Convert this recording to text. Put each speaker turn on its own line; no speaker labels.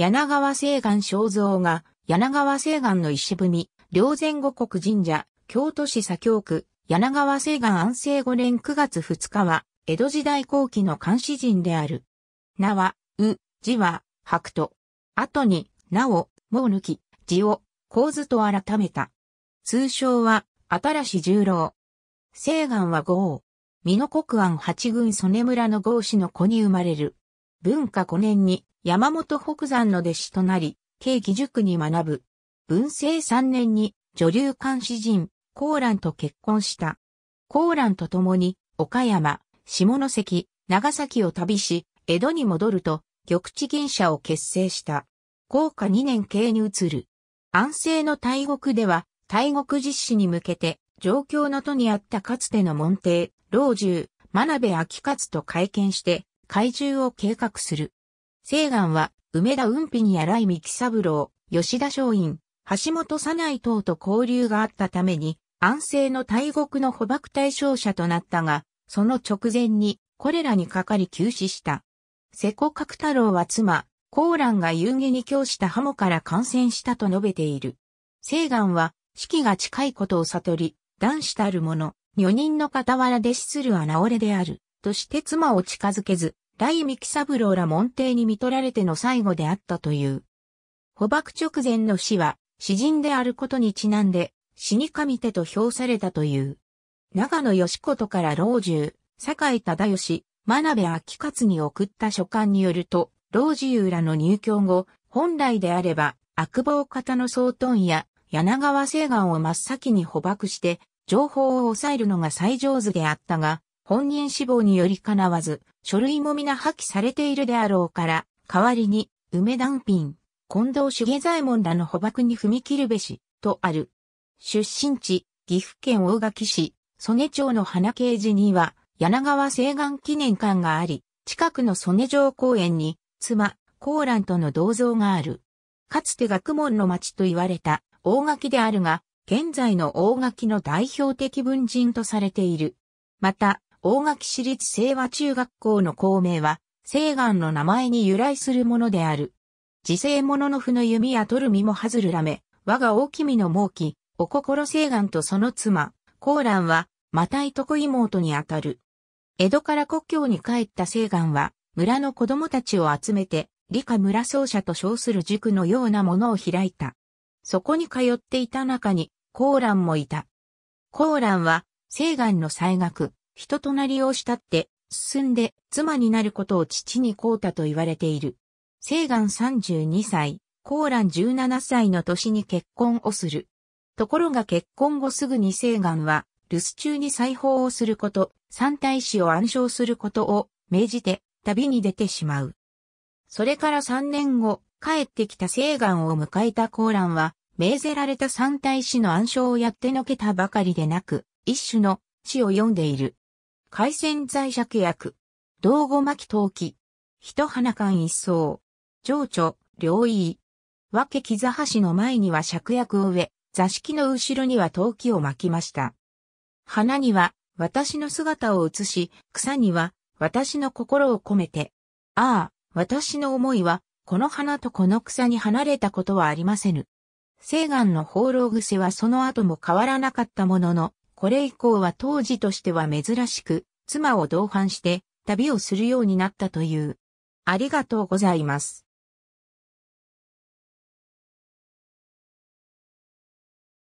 柳川西岸肖像が、柳川西岸の石踏み、両前五国神社、京都市左京区、柳川西岸安政5年9月2日は、江戸時代後期の監視人である。名は、う、字は、白と。後に、なお、もう抜き、字を、構図と改めた。通称は、新し十郎。西岸は豪王。美濃国安八軍曽根村の豪氏の子に生まれる。文化5年に山本北山の弟子となり、慶義塾に学ぶ。文政3年に女流監詩人、コーランと結婚した。コーランと共に、岡山、下関、長崎を旅し、江戸に戻ると、玉地銀社を結成した。高下2年系に移る。安政の大国では、大国実施に向けて、状況の都にあったかつての門弟、老中、真鍋昭勝と会見して、怪獣を計画する。西岸は、梅田運備に荒来三木三郎、吉田松陰、橋本左内等と交流があったために、安政の大国の捕獲対象者となったが、その直前に、これらにかかり急死した。瀬古角太郎は妻、コーランが遊戯に供したハモから感染したと述べている。西岸は、死期が近いことを悟り、男子たる者、女人の傍らで死するは治れである、として妻を近づけず、来三木三郎ら門弟に見取られての最後であったという。捕獲直前の死は、詩人であることにちなんで、死に神手と評されたという。長野義ことから老中、坂井忠義、真鍋昭勝に送った書簡によると、老中らの入居後、本来であれば、悪坊方の総頓や柳川西岸を真っ先に捕獲して、情報を抑えるのが最上手であったが、本人死亡によりかなわず、書類も皆破棄されているであろうから、代わりに、梅断品、近藤茂左衛門らの捕獲に踏み切るべし、とある。出身地、岐阜県大垣市、曽根町の花刑事には、柳川西岸記念館があり、近くの曽根城公園に、妻、コーランとの銅像がある。かつて学問の町と言われた大垣であるが、現在の大垣の代表的文人とされている。また、大垣市立清和中学校の校名は、清岸の名前に由来するものである。自生者のの負の弓や取る身も外るらめ、我が大きみの猛気、お心清岸とその妻、コーランは、またいとこ妹にあたる。江戸から故郷に帰った清岸は、村の子供たちを集めて、理科村奏者と称する塾のようなものを開いた。そこに通っていた中に、コーランもいた。コーランは、清岸の才学、人となりを慕って、進んで妻になることを父にこうたと言われている。西岸32歳、コーラン17歳の年に結婚をする。ところが結婚後すぐに西岸は、留守中に裁縫をすること、三大使を暗唱することを命じて旅に出てしまう。それから3年後、帰ってきた西岸を迎えたコーランは、命ぜられた三大使の暗唱をやってのけたばかりでなく、一種の死を読んでいる。海鮮在借薬。道後巻陶器。一花間一層。情緒、両意。分け木座橋の前には尺薬を植え、座敷の後ろには陶器を巻きました。花には私の姿を映し、草には私の心を込めて。ああ、私の思いは、この花とこの草に離れたことはありませぬ。西岩の放浪癖はその後も変わらなかったものの、これ以降は当時としては珍しく、妻を同伴して旅をするようになったという。ありがとうございます。